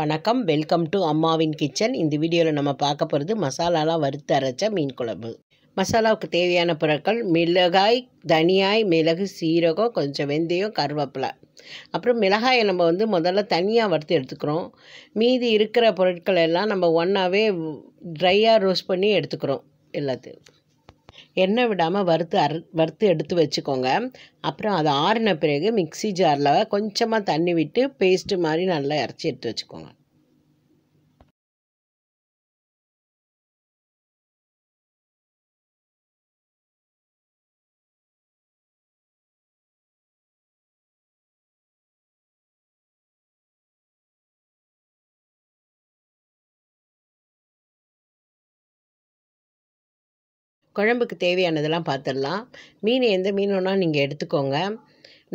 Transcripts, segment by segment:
வணக்கம் welcome to அம்மாவின் kitchen இந்த வீடியோவில் நம்ம பார்க்க போகிறது மசாலாலாம் வறுத்து அரைச்ச மீன் குழம்பு மசாலாவுக்கு தேவையான பொருட்கள் மிளகாய் தனியாய் மிளகு சீரகம் கொஞ்சம் வெந்தயம் கருவேப்பிலை அப்புறம் மிளகாயை நம்ம வந்து முதல்ல தனியாக வறுத்து எடுத்துக்கிறோம் மீதி இருக்கிற பொருட்கள் எல்லாம் நம்ம ஒன்றாவே ட்ரையாக ரோஸ்ட் பண்ணி எடுத்துக்கிறோம் எல்லாத்தையும் எண்ணெய் விடாமல் வறுத்து அறு வறுத்து எடுத்து வச்சுக்கோங்க அப்புறம் அது ஆறின பிறகு மிக்சி ஜாரில் கொஞ்சமாக தண்ணி விட்டு பேஸ்ட்டு மாதிரி நல்லா இறச்சி எடுத்து வச்சுக்கோங்க குழம்புக்கு தேவையானதெல்லாம் பார்த்துடலாம் மீன் எந்த மீனுன்னா நீங்கள் எடுத்துக்கோங்க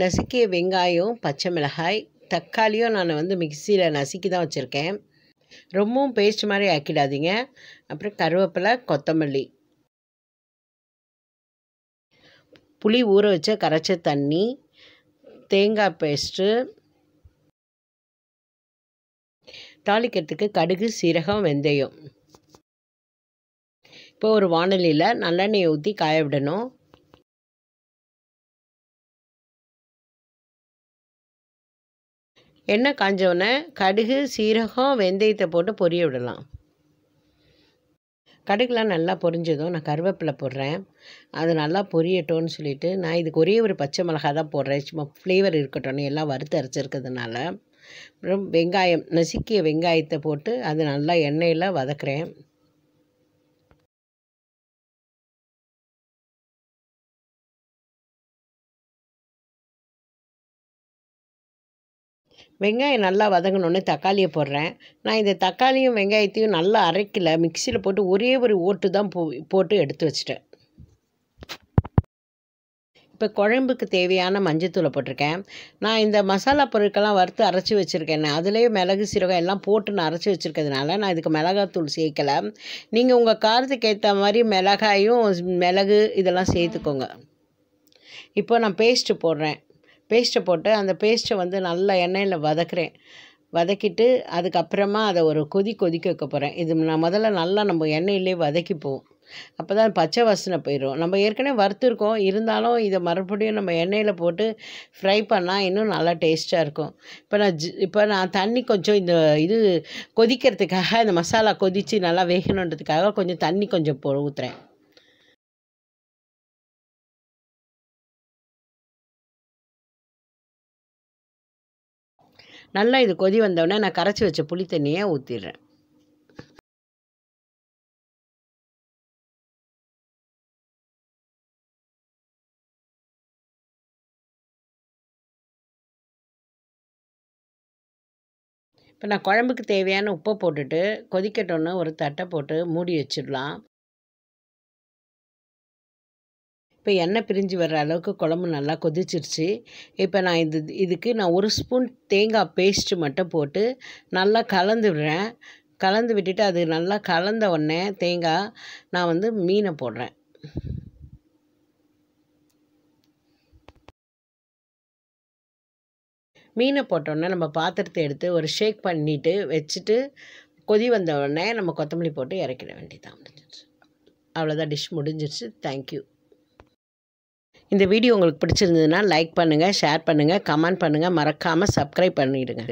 நசுக்கிய வெங்காயம் பச்சை மிளகாய் தக்காளியும் நான் வந்து மிக்சியில் நசுக்கி தான் வச்சுருக்கேன் ரொம்பவும் பேஸ்ட் மாதிரி ஆக்கிடாதீங்க அப்புறம் கருவேப்பிலை கொத்தமல்லி புளி ஊற வச்ச கரைச்ச தண்ணி தேங்காய் பேஸ்ட்டு தாளிக்கிறதுக்கு கடுகு சீரகம் வெந்தயம் இப்போ ஒரு வானொலியில் நல்லெண்ணெயை ஊற்றி காய விடணும் எண்ணெய் காஞ்சோடனே கடுகு சீரகம் வெந்தயத்தை போட்டு பொரிய விடலாம் கடுகுலாம் நல்லா பொரிஞ்சதும் நான் கருவேப்பிலை போடுறேன் அது நல்லா பொரியட்டும்னு சொல்லிவிட்டு நான் இதுக்கு ஒரே ஒரு பச்சை மிளகாய் தான் போடுறேன் சும்மா ஃப்ளேவர் இருக்கட்டும்னு எல்லாம் வறுத்து அரைச்சிருக்கிறதுனால அப்புறம் வெங்காயம் நசுக்கிய வெங்காயத்தை போட்டு அது நல்லா எண்ணெயில் வதக்குறேன் வெங்காயம் நல்லா வதங்கணுன்னு தக்காளியை போடுறேன் நான் இந்த தக்காளியும் வெங்காயத்தையும் நல்லா அரைக்கல மிக்சியில் போட்டு ஒரே ஒரு ஓட்டு தான் போ போட்டு எடுத்து வச்சுட்டேன் இப்போ குழம்புக்கு தேவையான மஞ்சத்தூளை போட்டிருக்கேன் நான் இந்த மசாலா பொருட்கள்லாம் வறுத்து அரைச்சி வச்சுருக்கேன் அதுலேயே மிளகு சீரகம் எல்லாம் போட்டு நான் அரைச்சி வச்சுருக்கிறதுனால நான் இதுக்கு மிளகாத்தூள் சேர்க்கலை நீங்கள் உங்கள் காரத்துக்கு ஏற்ற மாதிரி மிளகாயும் மிளகு இதெல்லாம் சேர்த்துக்கோங்க இப்போ நான் பேஸ்ட்டு போடுறேன் பேஸ்ட்டை போட்டு அந்த பேஸ்ட்டை வந்து நல்லா எண்ணெயில் வதக்குறேன் வதக்கிட்டு அதுக்கப்புறமா அதை ஒரு கொதி கொதிக்க வைக்க போகிறேன் இது நான் முதல்ல நல்லா நம்ம எண்ணெயிலே வதக்கிப்போம் அப்போ தான் பச்சை வாசனை போயிடும் நம்ம ஏற்கனவே வறுத்துருக்கோம் இருந்தாலும் இதை மறுபடியும் நம்ம எண்ணெயில் போட்டு ஃப்ரை பண்ணால் இன்னும் நல்லா டேஸ்ட்டாக இருக்கும் இப்போ நான் ஜி இப்போ நான் தண்ணி கொஞ்சம் இந்த இது கொதிக்கிறதுக்காக இந்த மசாலா கொதித்து நல்லா வேகணுன்றதுக்காக கொஞ்சம் தண்ணி கொஞ்சம் போ ஊற்றுறேன் நல்லா இது கொதி வந்தோடனே நான் கரைச்சி வச்ச புளி தண்ணியை ஊற்றிடுறேன் இப்போ நான் குழம்புக்கு தேவையான உப்பை போட்டுட்டு கொதிக்கட்டோன்னு ஒரு தட்டை போட்டு மூடி வச்சிடலாம் இப்போ எண்ணெய் பிரிஞ்சு வர்ற அளவுக்கு குழம்பு நல்லா கொதிச்சிருச்சு இப்போ நான் இது இதுக்கு நான் ஒரு ஸ்பூன் தேங்காய் பேஸ்ட்டு மட்டும் போட்டு நல்லா கலந்து விடுறேன் கலந்து விட்டுட்டு அது நல்லா கலந்த உடனே தேங்காய் நான் வந்து மீனை போடுறேன் மீனை போட்டோன்னே நம்ம பாத்திரத்தை எடுத்து ஒரு ஷேக் பண்ணிவிட்டு வச்சுட்டு கொதி வந்த உடனே நம்ம கொத்தமல்லி போட்டு இறக்கிட வேண்டியதான் முடிஞ்சிருச்சு அவ்வளோதான் டிஷ் முடிஞ்சிருச்சு தேங்க்யூ இந்த வீடியோ உங்களுக்கு பிடிச்சிருந்ததுன்னா லைக் பண்ணுங்கள் ஷேர் பண்ணுங்கள் கமெண்ட் பண்ணுங்கள் மறக்காமல் சப்ஸ்கிரைப் பண்ணிவிடுங்க